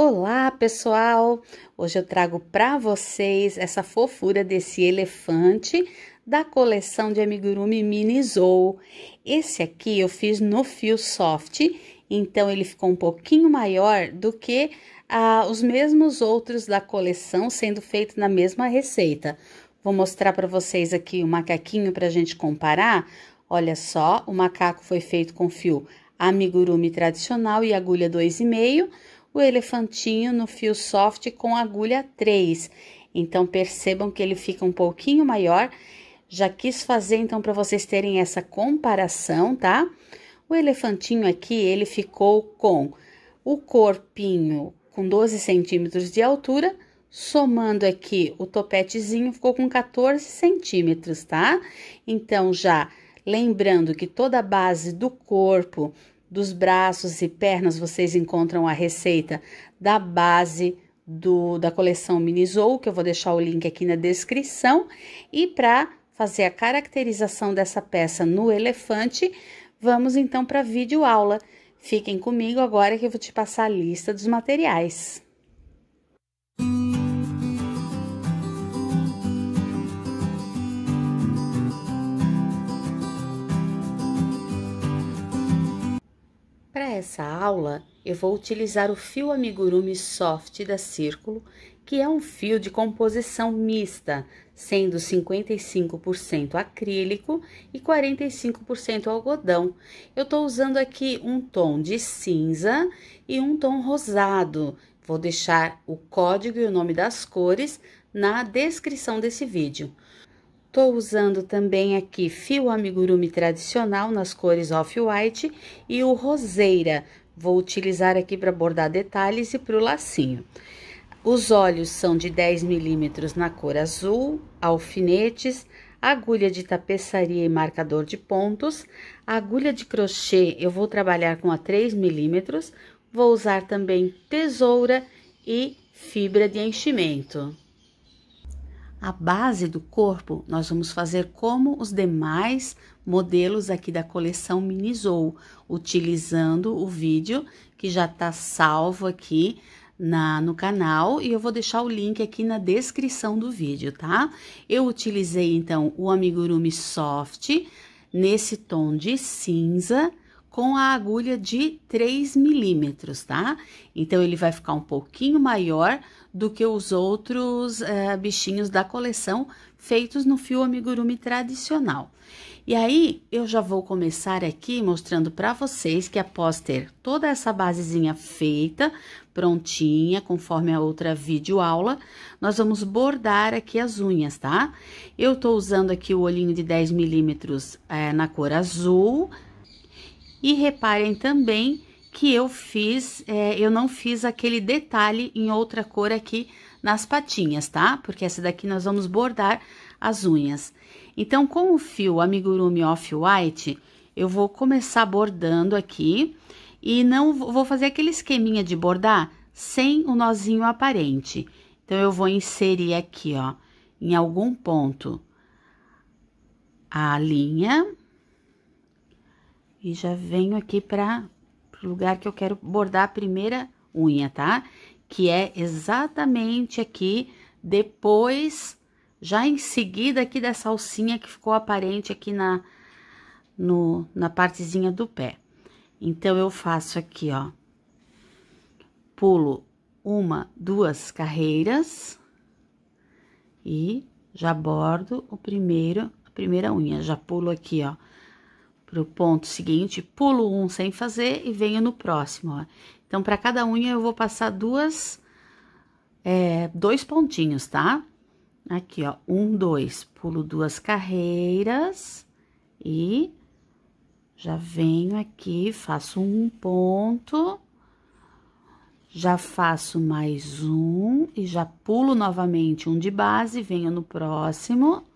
Olá, pessoal! Hoje eu trago para vocês essa fofura desse elefante da coleção de amigurumi Mini Zou. Esse aqui eu fiz no fio soft, então ele ficou um pouquinho maior do que ah, os mesmos outros da coleção, sendo feito na mesma receita. Vou mostrar para vocês aqui o macaquinho para a gente comparar. Olha só, o macaco foi feito com fio amigurumi tradicional e agulha 2,5 o elefantinho no fio soft com agulha 3. Então, percebam que ele fica um pouquinho maior. Já quis fazer, então, para vocês terem essa comparação, tá? O elefantinho aqui, ele ficou com o corpinho com 12 centímetros de altura, somando aqui o topetezinho, ficou com 14 centímetros, tá? Então, já lembrando que toda a base do corpo dos braços e pernas vocês encontram a receita da base do, da coleção Minizou, que eu vou deixar o link aqui na descrição. E para fazer a caracterização dessa peça no elefante, vamos então para a videoaula. Fiquem comigo agora que eu vou te passar a lista dos materiais. Para essa aula, eu vou utilizar o fio amigurumi soft da Círculo, que é um fio de composição mista, sendo 55% acrílico e 45% algodão. Eu estou usando aqui um tom de cinza e um tom rosado. Vou deixar o código e o nome das cores na descrição desse vídeo. Estou usando também aqui fio amigurumi tradicional nas cores off-white e o roseira. Vou utilizar aqui para bordar detalhes e para o lacinho. Os olhos são de 10 milímetros na cor azul, alfinetes, agulha de tapeçaria e marcador de pontos, agulha de crochê eu vou trabalhar com a 3 milímetros, vou usar também tesoura e fibra de enchimento a base do corpo, nós vamos fazer como os demais modelos aqui da coleção Minizou, utilizando o vídeo que já está salvo aqui na, no canal e eu vou deixar o link aqui na descrição do vídeo, tá? Eu utilizei, então, o amigurumi soft nesse tom de cinza, com a agulha de 3 milímetros, tá? Então, ele vai ficar um pouquinho maior, do que os outros é, bichinhos da coleção feitos no fio amigurumi tradicional. E aí, eu já vou começar aqui mostrando para vocês que após ter toda essa basezinha feita, prontinha, conforme a outra videoaula, nós vamos bordar aqui as unhas, tá? Eu tô usando aqui o olhinho de 10 milímetros é, na cor azul. E reparem também que eu fiz, é, eu não fiz aquele detalhe em outra cor aqui nas patinhas, tá? Porque essa daqui nós vamos bordar as unhas. Então, com o fio amigurumi off-white, eu vou começar bordando aqui e não vou fazer aquele esqueminha de bordar sem o nozinho aparente. Então, eu vou inserir aqui, ó, em algum ponto a linha e já venho aqui para pro lugar que eu quero bordar a primeira unha, tá? Que é exatamente aqui, depois, já em seguida aqui dessa alcinha que ficou aparente aqui na, no, na partezinha do pé. Então, eu faço aqui, ó, pulo uma, duas carreiras e já bordo o primeiro, a primeira unha, já pulo aqui, ó, para o ponto seguinte, pulo um sem fazer e venho no próximo, ó. Então, para cada unha, eu vou passar duas, é, dois pontinhos, tá? Aqui, ó, um, dois, pulo duas carreiras e já venho aqui, faço um ponto, já faço mais um e já pulo novamente um de base, venho no próximo,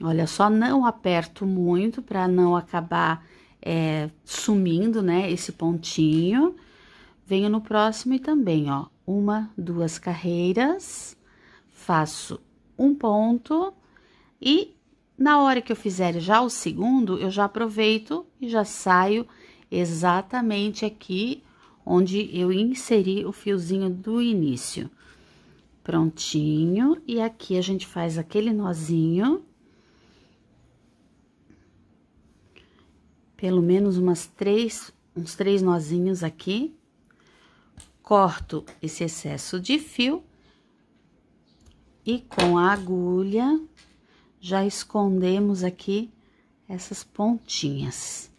Olha, só não aperto muito para não acabar é, sumindo, né, esse pontinho. Venho no próximo e também, ó, uma, duas carreiras, faço um ponto e na hora que eu fizer já o segundo, eu já aproveito e já saio exatamente aqui onde eu inseri o fiozinho do início. Prontinho, e aqui a gente faz aquele nozinho pelo menos umas três, uns três nozinhos aqui. Corto esse excesso de fio e com a agulha já escondemos aqui essas pontinhas.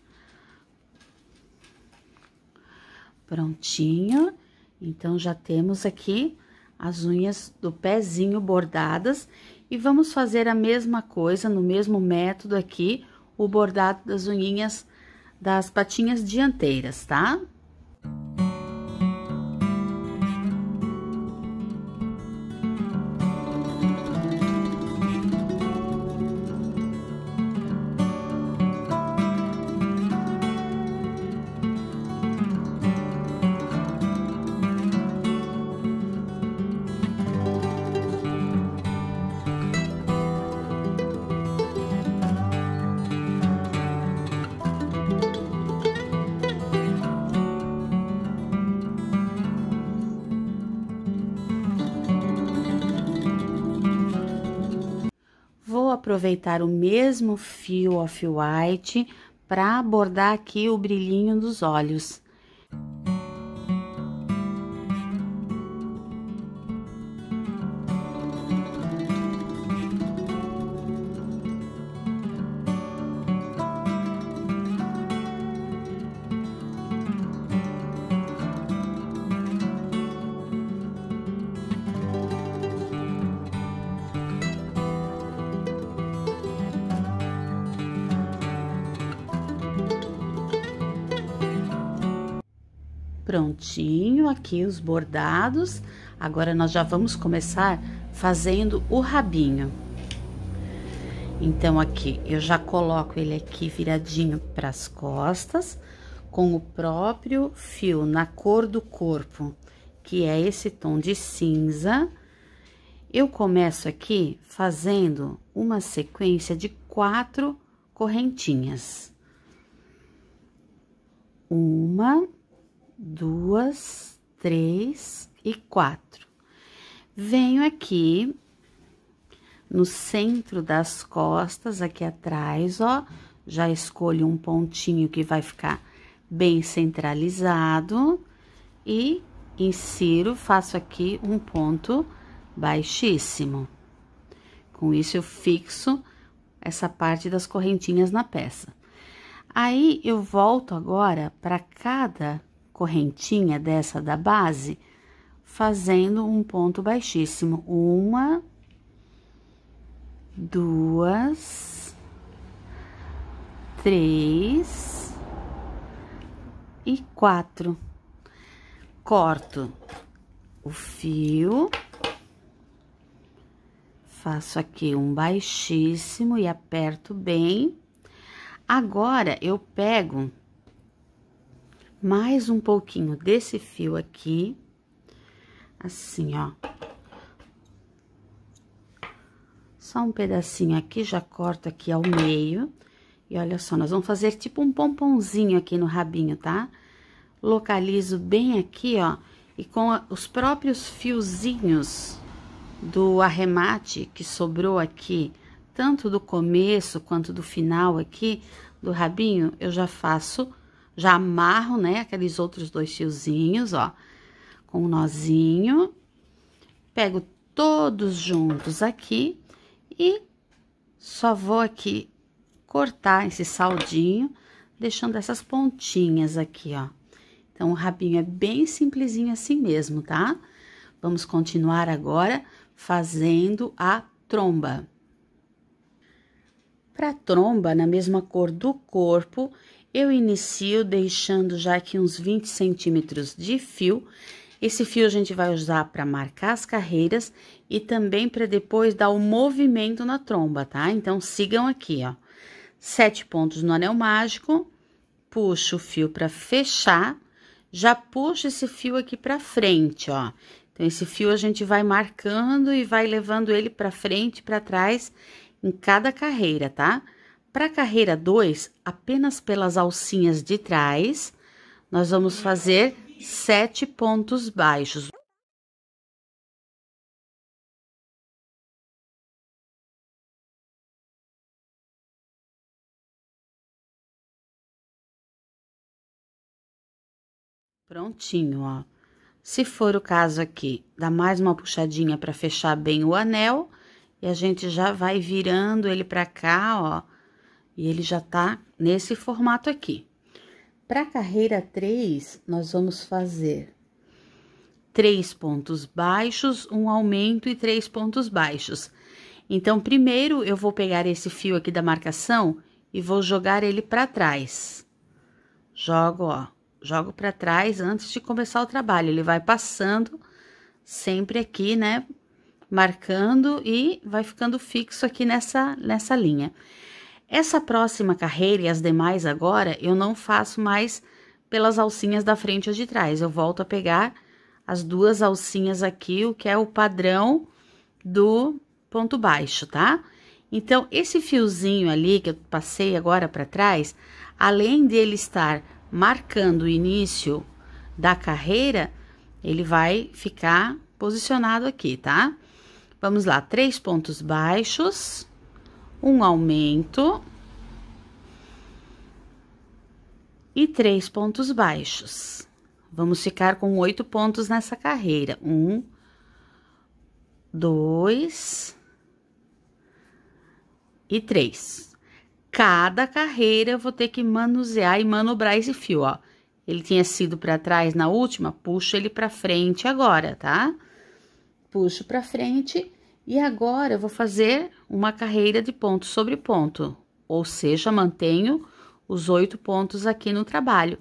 Prontinho. Então, já temos aqui as unhas do pezinho bordadas e vamos fazer a mesma coisa no mesmo método aqui, o bordado das unhinhas das patinhas dianteiras, tá? aproveitar o mesmo fio off-white para abordar aqui o brilhinho dos olhos. Prontinho aqui os bordados. Agora nós já vamos começar fazendo o rabinho. Então aqui eu já coloco ele aqui viradinho para as costas, com o próprio fio na cor do corpo, que é esse tom de cinza. Eu começo aqui fazendo uma sequência de quatro correntinhas. Uma, duas, três e quatro. Venho aqui no centro das costas, aqui atrás, ó, já escolho um pontinho que vai ficar bem centralizado e insiro, faço aqui um ponto baixíssimo. Com isso, eu fixo essa parte das correntinhas na peça. Aí, eu volto agora para cada correntinha dessa da base, fazendo um ponto baixíssimo. Uma, duas, três e quatro. Corto o fio, faço aqui um baixíssimo e aperto bem. Agora, eu pego mais um pouquinho desse fio aqui, assim, ó. Só um pedacinho aqui, já corto aqui ao meio. E olha só, nós vamos fazer tipo um pomponzinho aqui no rabinho, tá? Localizo bem aqui, ó, e com os próprios fiozinhos do arremate que sobrou aqui, tanto do começo quanto do final aqui do rabinho, eu já faço já amarro, né, aqueles outros dois fiozinhos, ó, com um nozinho. Pego todos juntos aqui e só vou aqui cortar esse saldinho, deixando essas pontinhas aqui, ó. Então, o rabinho é bem simplesinho assim mesmo, tá? Vamos continuar agora fazendo a tromba. Para a tromba, na mesma cor do corpo, eu inicio deixando já aqui uns 20 centímetros de fio. Esse fio a gente vai usar para marcar as carreiras e também para depois dar o um movimento na tromba, tá? Então, sigam aqui, ó. Sete pontos no anel mágico, puxo o fio para fechar, já puxo esse fio aqui para frente, ó. Então, esse fio a gente vai marcando e vai levando ele para frente, para trás, em cada carreira, tá? Tá? Para a carreira 2, apenas pelas alcinhas de trás, nós vamos fazer sete pontos baixos. Prontinho, ó. Se for o caso aqui, dá mais uma puxadinha para fechar bem o anel e a gente já vai virando ele para cá, ó, e ele já tá nesse formato aqui. Para a carreira 3, nós vamos fazer três pontos baixos, um aumento e três pontos baixos. Então, primeiro eu vou pegar esse fio aqui da marcação e vou jogar ele para trás. Jogo, ó, jogo para trás antes de começar o trabalho. Ele vai passando sempre aqui, né, marcando e vai ficando fixo aqui nessa, nessa linha. Essa próxima carreira e as demais agora, eu não faço mais pelas alcinhas da frente ou de trás. Eu volto a pegar as duas alcinhas aqui, o que é o padrão do ponto baixo, tá? Então, esse fiozinho ali que eu passei agora para trás, além dele estar marcando o início da carreira, ele vai ficar posicionado aqui, tá? Vamos lá, três pontos baixos um aumento e três pontos baixos. Vamos ficar com oito pontos nessa carreira. Um, dois e três. Cada carreira eu vou ter que manusear e manobrar esse fio, ó. Ele tinha sido para trás na última, puxo ele para frente agora, tá? Puxo para frente e agora eu vou fazer uma carreira de ponto sobre ponto, ou seja, mantenho os oito pontos aqui no trabalho.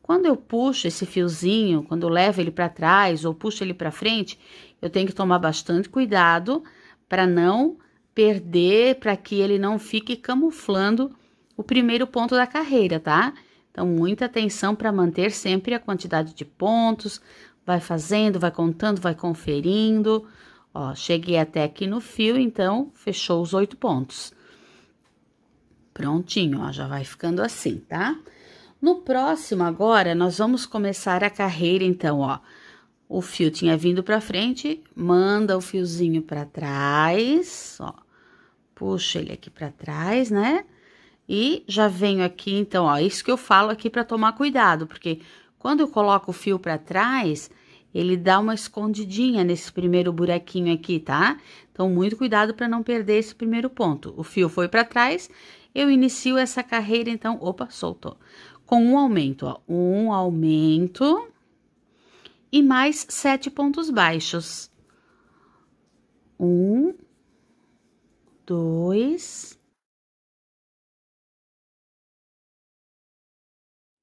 Quando eu puxo esse fiozinho, quando eu levo ele para trás ou puxo ele para frente, eu tenho que tomar bastante cuidado para não perder, para que ele não fique camuflando o primeiro ponto da carreira, tá? Então, muita atenção para manter sempre a quantidade de pontos, vai fazendo, vai contando, vai conferindo. Ó, cheguei até aqui no fio, então, fechou os oito pontos. Prontinho, ó, já vai ficando assim, tá? No próximo, agora, nós vamos começar a carreira, então, ó. O fio tinha vindo pra frente, manda o fiozinho pra trás, ó. Puxa ele aqui pra trás, né? E já venho aqui, então, ó, isso que eu falo aqui pra tomar cuidado, porque quando eu coloco o fio pra trás ele dá uma escondidinha nesse primeiro buraquinho aqui, tá? Então, muito cuidado para não perder esse primeiro ponto. O fio foi para trás, eu inicio essa carreira, então, opa, soltou. Com um aumento, ó, um aumento e mais sete pontos baixos. Um, dois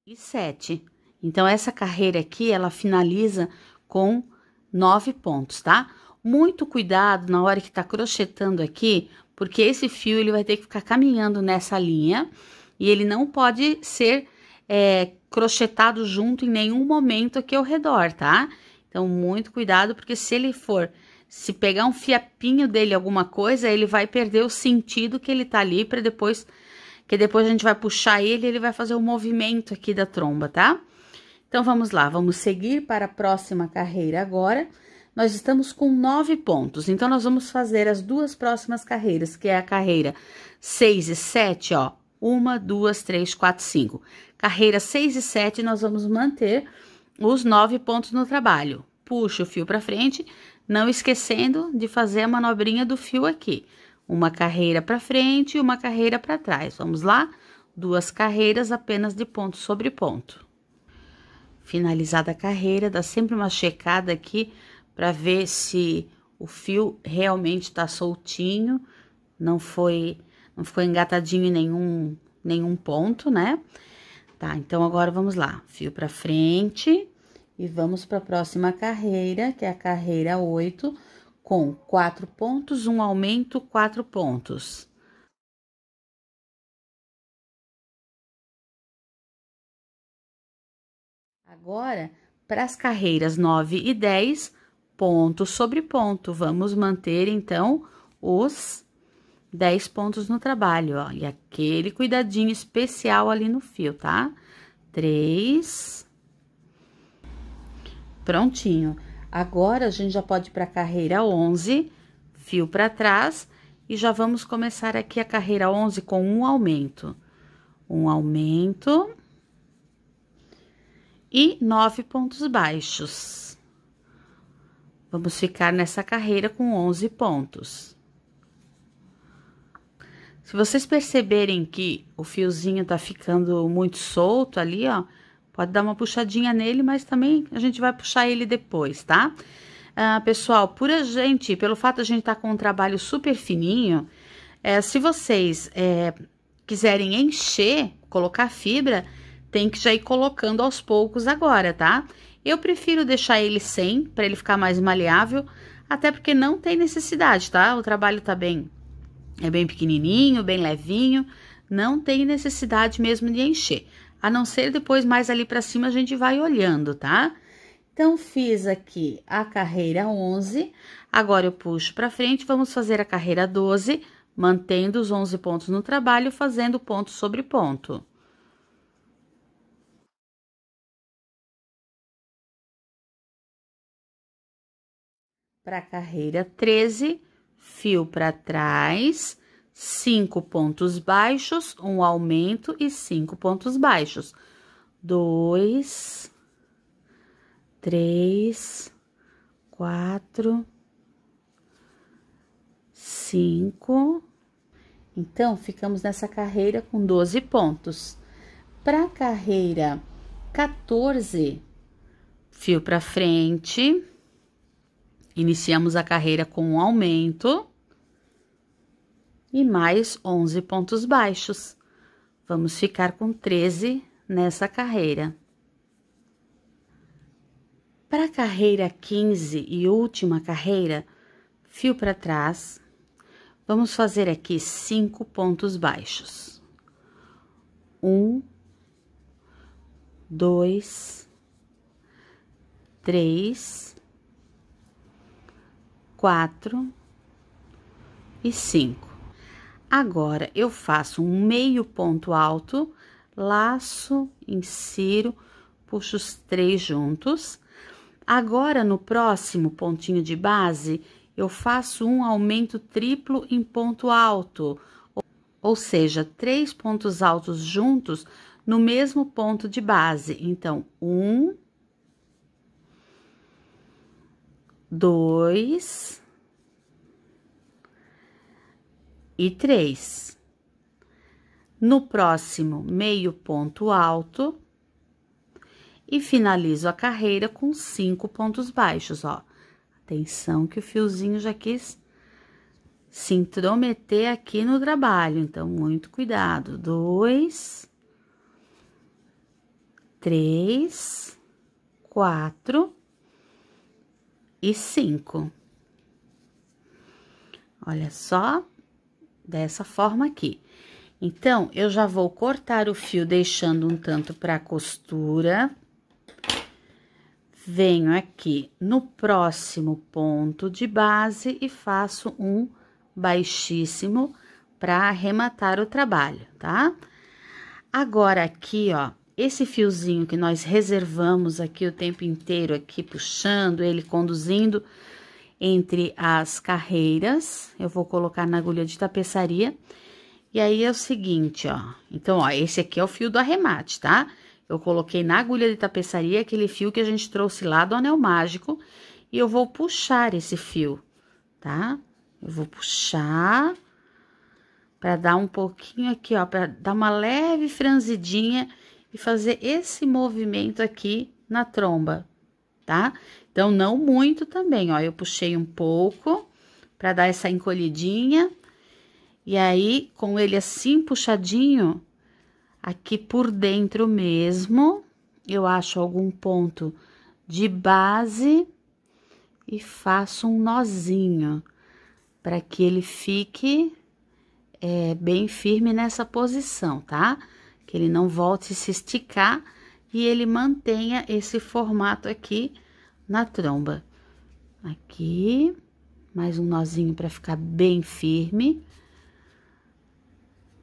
e sete. Então, essa carreira aqui, ela finaliza com nove pontos, tá? Muito cuidado na hora que tá crochetando aqui, porque esse fio ele vai ter que ficar caminhando nessa linha e ele não pode ser é, crochetado junto em nenhum momento aqui ao redor, tá? Então, muito cuidado, porque se ele for, se pegar um fiapinho dele alguma coisa, ele vai perder o sentido que ele tá ali para depois, que depois a gente vai puxar ele, ele vai fazer o movimento aqui da tromba, tá? Então vamos lá, vamos seguir para a próxima carreira agora. Nós estamos com nove pontos, então nós vamos fazer as duas próximas carreiras, que é a carreira 6 e 7, ó. Uma, duas, três, quatro, cinco. Carreira 6 e 7, nós vamos manter os nove pontos no trabalho. Puxa o fio para frente, não esquecendo de fazer a manobrinha do fio aqui. Uma carreira para frente e uma carreira para trás. Vamos lá? Duas carreiras apenas de ponto sobre ponto. Finalizada a carreira, dá sempre uma checada aqui para ver se o fio realmente está soltinho, não foi, não ficou engatadinho em nenhum, nenhum ponto, né? Tá, então agora vamos lá, fio para frente e vamos para a próxima carreira, que é a carreira 8, com quatro pontos, um aumento, quatro pontos. Agora, para as carreiras 9 e 10, ponto sobre ponto. Vamos manter, então, os 10 pontos no trabalho, ó. E aquele cuidadinho especial ali no fio, tá? 3. Prontinho. Agora, a gente já pode ir para a carreira 11, fio para trás, e já vamos começar aqui a carreira 11 com um aumento. Um aumento e nove pontos baixos. Vamos ficar nessa carreira com 11 pontos. Se vocês perceberem que o fiozinho tá ficando muito solto ali, ó, pode dar uma puxadinha nele, mas também a gente vai puxar ele depois, tá? Ah, pessoal, por a gente, pelo fato de a gente estar tá com um trabalho super fininho, é, se vocês é, quiserem encher, colocar fibra, tem que já ir colocando aos poucos agora, tá? Eu prefiro deixar ele sem, para ele ficar mais maleável, até porque não tem necessidade, tá? O trabalho tá bem, é bem pequenininho, bem levinho, não tem necessidade mesmo de encher. A não ser depois mais ali para cima a gente vai olhando, tá? Então fiz aqui a carreira 11, agora eu puxo para frente, vamos fazer a carreira 12, mantendo os 11 pontos no trabalho, fazendo ponto sobre ponto. para a carreira 13, fio para trás, cinco pontos baixos, um aumento e cinco pontos baixos. Dois, três, quatro, cinco. Então, ficamos nessa carreira com 12 pontos. Para a carreira 14, fio para frente, Iniciamos a carreira com um aumento e mais 11 pontos baixos. Vamos ficar com 13 nessa carreira. Para a carreira 15 e última carreira, fio para trás, vamos fazer aqui 5 pontos baixos. Um, dois, três, 4 e 5. Agora, eu faço um meio ponto alto, laço, insiro, puxo os três juntos. Agora, no próximo pontinho de base, eu faço um aumento triplo em ponto alto, ou seja, três pontos altos juntos no mesmo ponto de base. Então, um, dois e três. No próximo, meio ponto alto e finalizo a carreira com cinco pontos baixos, ó. Atenção que o fiozinho já quis se intrometer aqui no trabalho, então muito cuidado. Dois, três, quatro e cinco. Olha só, dessa forma aqui. Então, eu já vou cortar o fio deixando um tanto para costura. Venho aqui no próximo ponto de base e faço um baixíssimo para arrematar o trabalho, tá? Agora, aqui, ó, esse fiozinho que nós reservamos aqui o tempo inteiro, aqui puxando ele, conduzindo entre as carreiras, eu vou colocar na agulha de tapeçaria. E aí é o seguinte, ó. Então, ó, esse aqui é o fio do arremate, tá? Eu coloquei na agulha de tapeçaria aquele fio que a gente trouxe lá do anel mágico. E eu vou puxar esse fio, tá? Eu vou puxar para dar um pouquinho aqui, ó, para dar uma leve franzidinha e fazer esse movimento aqui na tromba, tá? Então, não muito também, ó. Eu puxei um pouco para dar essa encolhidinha. E aí, com ele assim puxadinho, aqui por dentro mesmo, eu acho algum ponto de base e faço um nozinho para que ele fique é, bem firme nessa posição, tá? Tá? que ele não volte a se esticar e ele mantenha esse formato aqui na tromba. Aqui, mais um nozinho para ficar bem firme.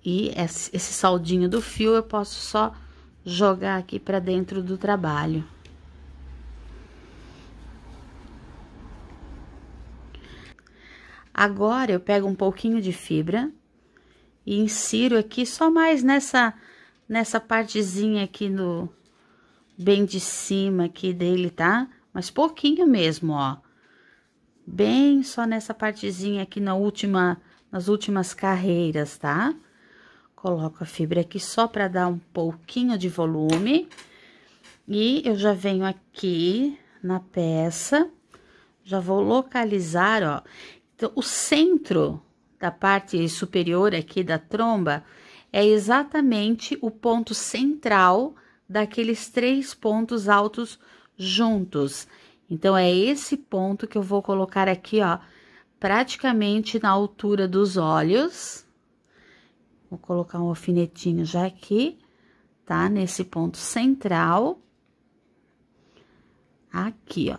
E esse saldinho do fio eu posso só jogar aqui para dentro do trabalho. Agora, eu pego um pouquinho de fibra e insiro aqui só mais nessa nessa partezinha aqui no bem de cima aqui dele, tá? Mas pouquinho mesmo, ó. Bem só nessa partezinha aqui na última, nas últimas carreiras, tá? Coloco a fibra aqui só para dar um pouquinho de volume. E eu já venho aqui na peça, já vou localizar, ó. Então, o centro da parte superior aqui da tromba, é exatamente o ponto central daqueles três pontos altos juntos. Então, é esse ponto que eu vou colocar aqui, ó, praticamente na altura dos olhos. Vou colocar um alfinetinho já aqui, tá? Nesse ponto central. Aqui, ó.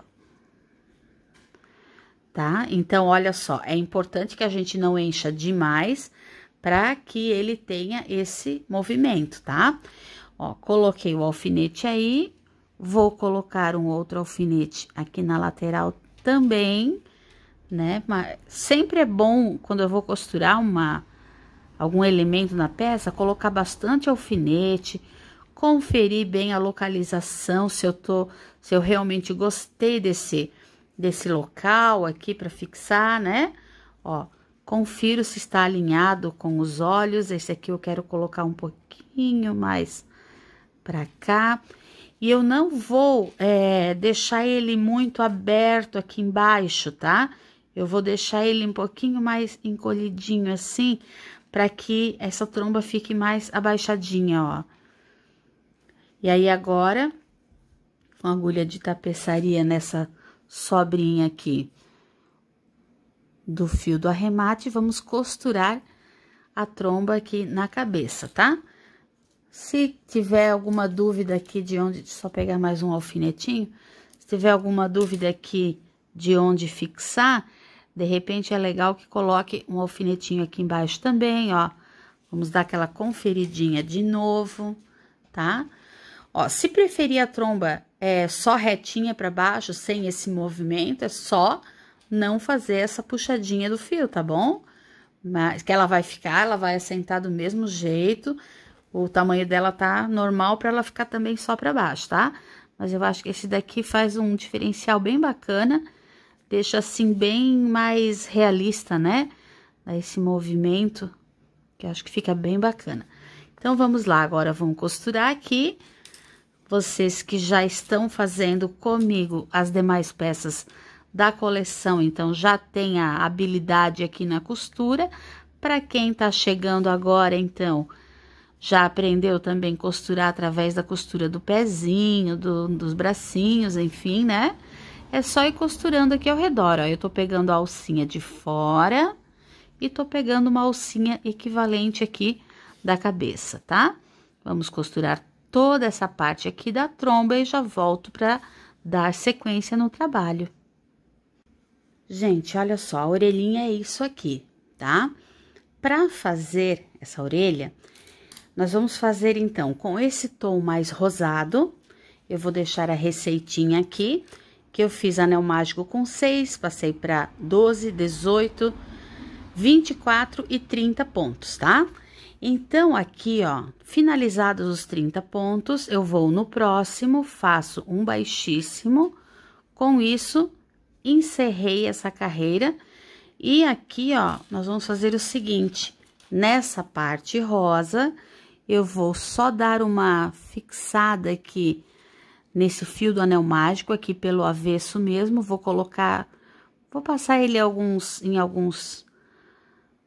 Tá? Então, olha só, é importante que a gente não encha demais, para que ele tenha esse movimento, tá? Ó, coloquei o alfinete aí, vou colocar um outro alfinete aqui na lateral também, né? Mas sempre é bom, quando eu vou costurar uma, algum elemento na peça, colocar bastante alfinete, conferir bem a localização, se eu tô, se eu realmente gostei desse, desse local aqui para fixar, né? Ó, Confiro se está alinhado com os olhos. Esse aqui eu quero colocar um pouquinho mais para cá. E eu não vou é, deixar ele muito aberto aqui embaixo, tá? Eu vou deixar ele um pouquinho mais encolhidinho assim, para que essa tromba fique mais abaixadinha, ó. E aí agora, com agulha de tapeçaria nessa sobrinha aqui do fio do arremate, vamos costurar a tromba aqui na cabeça, tá? Se tiver alguma dúvida aqui de onde... Só pegar mais um alfinetinho. Se tiver alguma dúvida aqui de onde fixar, de repente é legal que coloque um alfinetinho aqui embaixo também, ó. Vamos dar aquela conferidinha de novo, tá? Ó, se preferir a tromba é, só retinha para baixo, sem esse movimento, é só não fazer essa puxadinha do fio, tá bom? Mas que ela vai ficar, ela vai assentar do mesmo jeito. O tamanho dela tá normal para ela ficar também só para baixo, tá? Mas eu acho que esse daqui faz um diferencial bem bacana, deixa assim bem mais realista, né? Esse movimento, que eu acho que fica bem bacana. Então, vamos lá, agora vamos costurar aqui. Vocês que já estão fazendo comigo as demais peças da coleção. Então, já tem a habilidade aqui na costura. Para quem está chegando agora, então, já aprendeu também costurar através da costura do pezinho, do, dos bracinhos, enfim, né? É só ir costurando aqui ao redor, ó. Eu tô pegando a alcinha de fora e tô pegando uma alcinha equivalente aqui da cabeça, tá? Vamos costurar toda essa parte aqui da tromba e já volto para dar sequência no trabalho. Gente, olha só, a orelhinha é isso aqui, tá? Para fazer essa orelha, nós vamos fazer então com esse tom mais rosado. Eu vou deixar a receitinha aqui, que eu fiz anel mágico com 6, passei para 12, 18, 24 e 30 pontos, tá? Então, aqui, ó, finalizados os 30 pontos, eu vou no próximo, faço um baixíssimo, com isso, encerrei essa carreira. E aqui, ó, nós vamos fazer o seguinte. Nessa parte rosa, eu vou só dar uma fixada aqui nesse fio do anel mágico, aqui pelo avesso mesmo. Vou colocar, vou passar ele alguns, em alguns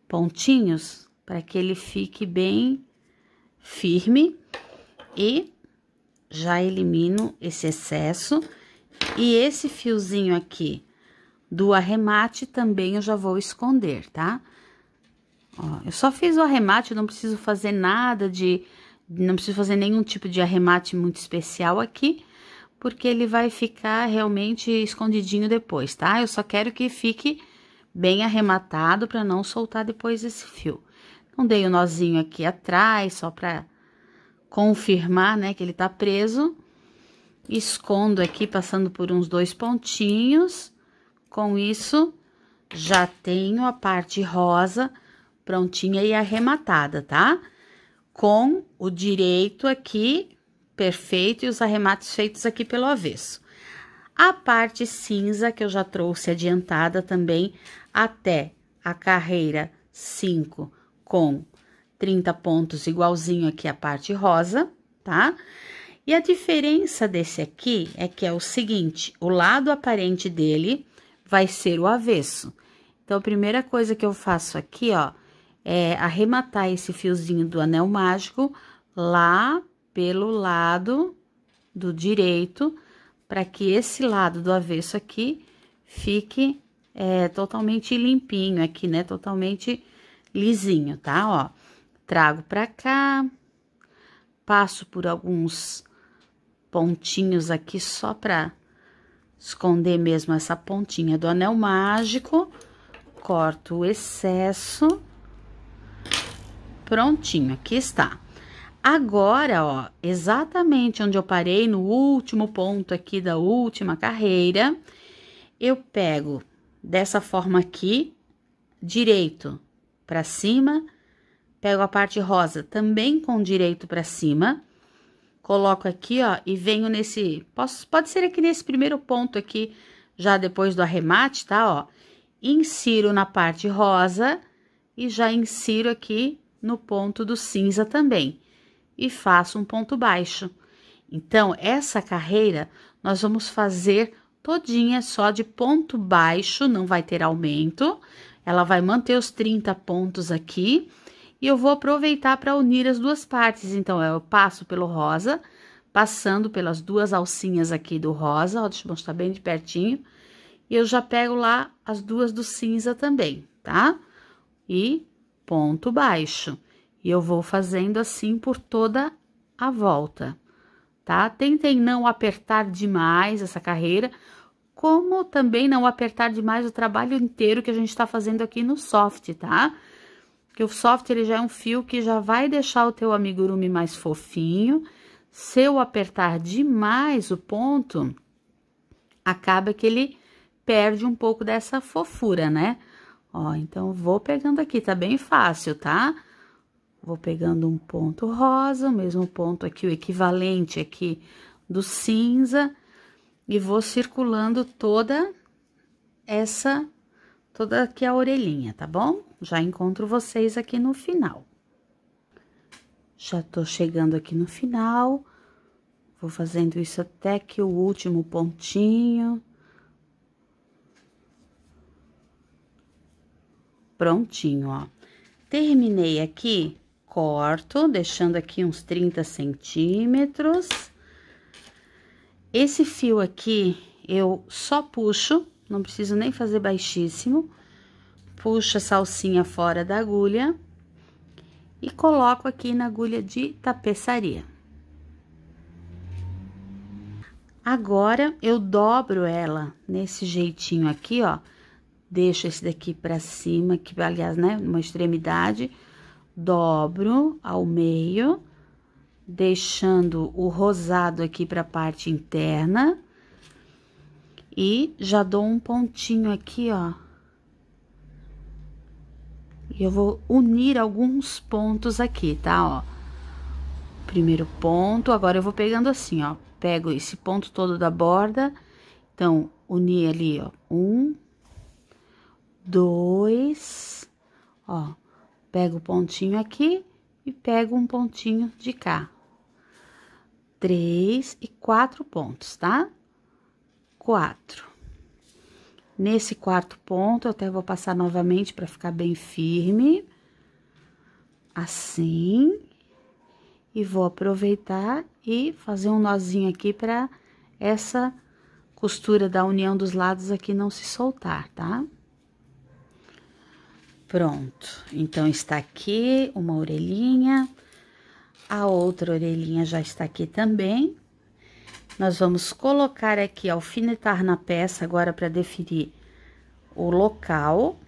pontinhos, para que ele fique bem firme. E já elimino esse excesso. E esse fiozinho aqui, do arremate também eu já vou esconder, tá? Ó, eu só fiz o arremate, não preciso fazer nada de... Não preciso fazer nenhum tipo de arremate muito especial aqui, porque ele vai ficar realmente escondidinho depois, tá? Eu só quero que fique bem arrematado para não soltar depois esse fio. Então, dei o um nozinho aqui atrás, só para confirmar, né, que ele tá preso. Escondo aqui, passando por uns dois pontinhos com isso, já tenho a parte rosa prontinha e arrematada, tá? Com o direito aqui perfeito e os arremates feitos aqui pelo avesso. A parte cinza que eu já trouxe adiantada também até a carreira 5 com 30 pontos igualzinho aqui a parte rosa, tá? E a diferença desse aqui é que é o seguinte, o lado aparente dele vai ser o avesso. Então, a primeira coisa que eu faço aqui, ó, é arrematar esse fiozinho do anel mágico lá pelo lado do direito, para que esse lado do avesso aqui fique é, totalmente limpinho aqui, né? Totalmente lisinho, tá? Ó, trago pra cá, passo por alguns pontinhos aqui só pra esconder mesmo essa pontinha do anel mágico, corto o excesso. Prontinho, aqui está. Agora, ó, exatamente onde eu parei, no último ponto aqui da última carreira, eu pego dessa forma aqui, direito para cima, pego a parte rosa também com direito para cima, coloco aqui, ó, e venho nesse, posso, pode ser aqui nesse primeiro ponto aqui, já depois do arremate, tá, ó, insiro na parte rosa e já insiro aqui no ponto do cinza também, e faço um ponto baixo. Então, essa carreira nós vamos fazer todinha só de ponto baixo, não vai ter aumento, ela vai manter os 30 pontos aqui, e eu vou aproveitar para unir as duas partes. Então, é, eu passo pelo rosa, passando pelas duas alcinhas aqui do rosa, ó, deixa eu mostrar bem de pertinho. E eu já pego lá as duas do cinza também, tá? E ponto baixo. E eu vou fazendo assim por toda a volta, tá? Tentem não apertar demais essa carreira, como também não apertar demais o trabalho inteiro que a gente tá fazendo aqui no soft, tá? Tá? que o soft ele já é um fio que já vai deixar o teu amigurumi mais fofinho. Se eu apertar demais o ponto, acaba que ele perde um pouco dessa fofura, né? Ó, então vou pegando aqui, tá bem fácil, tá? Vou pegando um ponto rosa, o mesmo ponto aqui, o equivalente aqui do cinza, e vou circulando toda essa, toda aqui a orelhinha, tá bom? Já encontro vocês aqui no final. Já tô chegando aqui no final. Vou fazendo isso até que o último pontinho. Prontinho, ó. Terminei aqui, corto, deixando aqui uns 30 centímetros. Esse fio aqui, eu só puxo, não preciso nem fazer baixíssimo puxo a salsinha fora da agulha e coloco aqui na agulha de tapeçaria. Agora, eu dobro ela nesse jeitinho aqui, ó. Deixo esse daqui pra cima, que, aliás, né, uma extremidade. Dobro ao meio, deixando o rosado aqui pra parte interna. E já dou um pontinho aqui, ó, eu vou unir alguns pontos aqui, tá? Ó, primeiro ponto, agora eu vou pegando assim, ó. Pego esse ponto todo da borda, então, uni ali, ó, um, dois, ó, pego o pontinho aqui e pego um pontinho de cá. Três e quatro pontos, tá? Quatro. Nesse quarto ponto, eu até vou passar novamente para ficar bem firme. Assim. E vou aproveitar e fazer um nozinho aqui para essa costura da união dos lados aqui não se soltar, tá? Pronto. Então, está aqui uma orelhinha. A outra orelhinha já está aqui também. Nós vamos colocar aqui, alfinetar na peça agora para definir o local.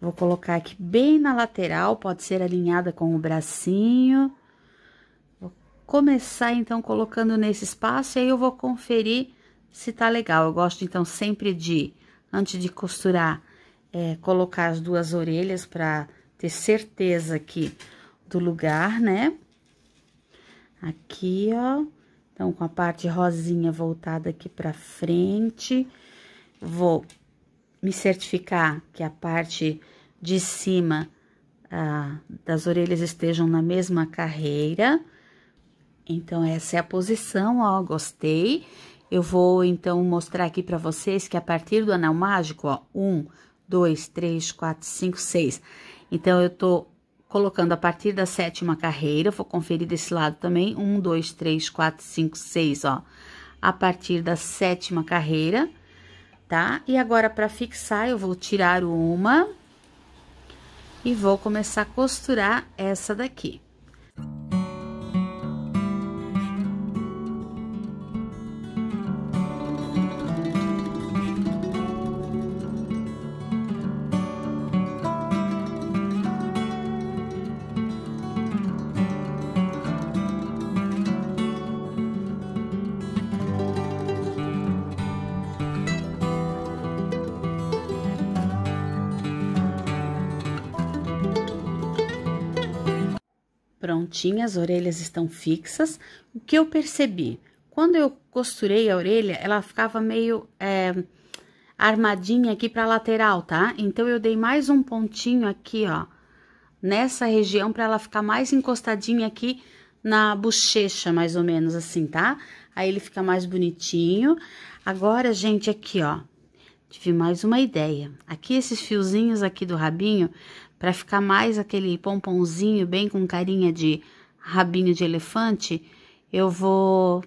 Vou colocar aqui bem na lateral, pode ser alinhada com o bracinho. Vou começar, então, colocando nesse espaço e aí eu vou conferir se tá legal. Eu gosto, então, sempre de, antes de costurar, é, colocar as duas orelhas para ter certeza aqui do lugar, né? Aqui, ó. Então, com a parte rosinha voltada aqui pra frente, vou me certificar que a parte de cima ah, das orelhas estejam na mesma carreira. Então, essa é a posição, ó, gostei. Eu vou, então, mostrar aqui pra vocês que a partir do anel mágico, ó, um, dois, três, quatro, cinco, seis. Então, eu tô colocando a partir da sétima carreira, vou conferir desse lado também, um, dois, três, quatro, cinco, seis, ó, a partir da sétima carreira, tá? E agora, para fixar, eu vou tirar uma e vou começar a costurar essa daqui. pontinha, as orelhas estão fixas. O que eu percebi? Quando eu costurei a orelha, ela ficava meio é, armadinha aqui para lateral, tá? Então, eu dei mais um pontinho aqui, ó, nessa região para ela ficar mais encostadinha aqui na bochecha, mais ou menos assim, tá? Aí, ele fica mais bonitinho. Agora, gente, aqui, ó, Tive mais uma ideia. Aqui esses fiozinhos aqui do rabinho, para ficar mais aquele pomponzinho bem com carinha de rabinho de elefante, eu vou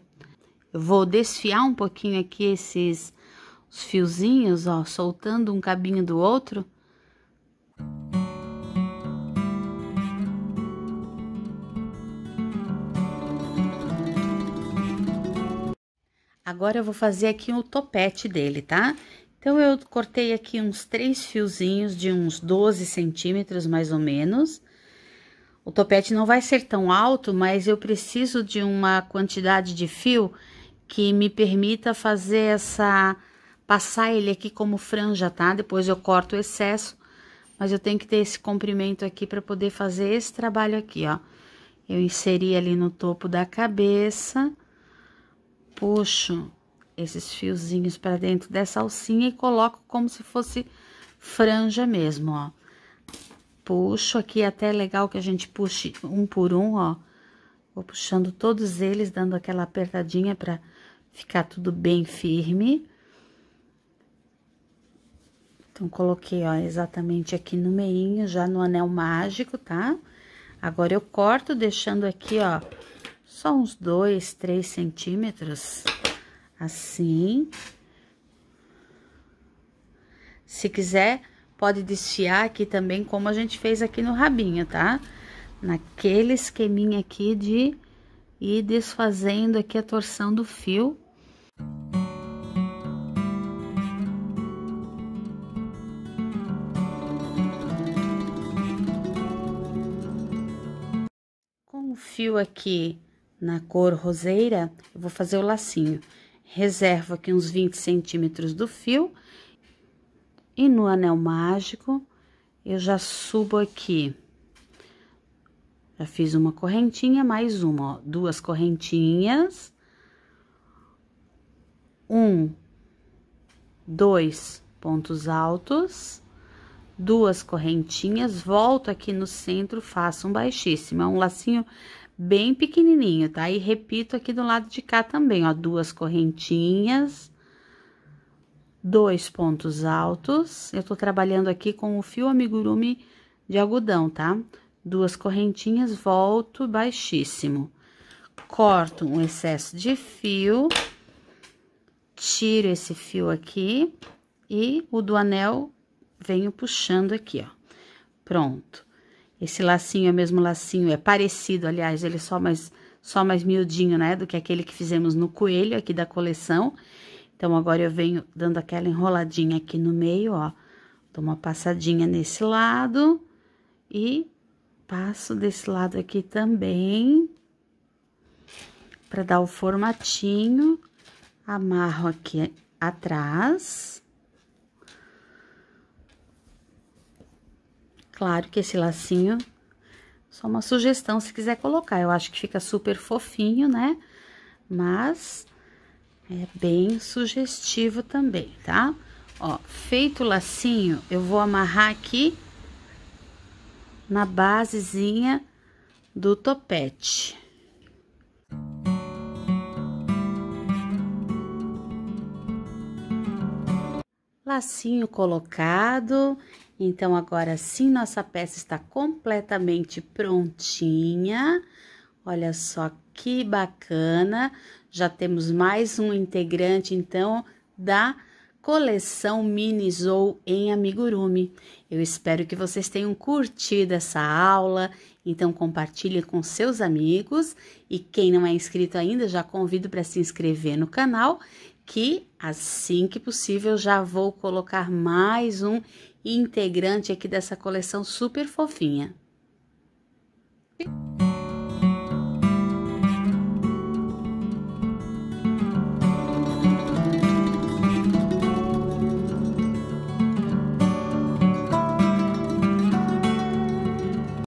eu vou desfiar um pouquinho aqui esses fiozinhos, ó, soltando um cabinho do outro. Agora eu vou fazer aqui o topete dele, tá? Então, eu cortei aqui uns três fiozinhos de uns 12 centímetros, mais ou menos. O topete não vai ser tão alto, mas eu preciso de uma quantidade de fio que me permita fazer essa... Passar ele aqui como franja, tá? Depois eu corto o excesso, mas eu tenho que ter esse comprimento aqui para poder fazer esse trabalho aqui, ó. Eu inseri ali no topo da cabeça, puxo esses fiozinhos para dentro dessa alcinha e coloco como se fosse franja mesmo, ó. Puxo aqui, é até é legal que a gente puxe um por um, ó. Vou puxando todos eles, dando aquela apertadinha para ficar tudo bem firme. Então, coloquei, ó, exatamente aqui no meinho, já no anel mágico, tá? Agora, eu corto deixando aqui, ó, só uns dois, três centímetros assim. Se quiser, pode desfiar aqui também, como a gente fez aqui no rabinho, tá? Naquele esqueminha aqui de ir desfazendo aqui a torção do fio. Com o fio aqui na cor roseira, eu vou fazer o lacinho. Reservo aqui uns 20 centímetros do fio. E no anel mágico, eu já subo aqui. Já fiz uma correntinha, mais uma, ó, duas correntinhas. Um, dois pontos altos, duas correntinhas, volto aqui no centro, faço um baixíssimo. É um lacinho bem pequenininho, tá? E repito aqui do lado de cá também, ó, duas correntinhas, dois pontos altos. Eu tô trabalhando aqui com o fio amigurumi de algodão, tá? Duas correntinhas, volto baixíssimo. Corto um excesso de fio, tiro esse fio aqui e o do anel venho puxando aqui, ó. Pronto. Esse lacinho é o mesmo lacinho, é parecido, aliás, ele é só mais, só mais miudinho, né? Do que aquele que fizemos no coelho aqui da coleção. Então, agora eu venho dando aquela enroladinha aqui no meio, ó. Dou uma passadinha nesse lado e passo desse lado aqui também para dar o formatinho. Amarro aqui atrás claro que esse lacinho, só uma sugestão se quiser colocar. Eu acho que fica super fofinho, né? Mas é bem sugestivo também, tá? Ó, feito o lacinho, eu vou amarrar aqui na basezinha do topete. Lacinho colocado, então, agora sim, nossa peça está completamente prontinha. Olha só que bacana! Já temos mais um integrante, então, da coleção Minisou em amigurumi. Eu espero que vocês tenham curtido essa aula, então compartilhe com seus amigos e quem não é inscrito ainda, já convido para se inscrever no canal, que assim que possível já vou colocar mais um e integrante aqui dessa coleção super fofinha.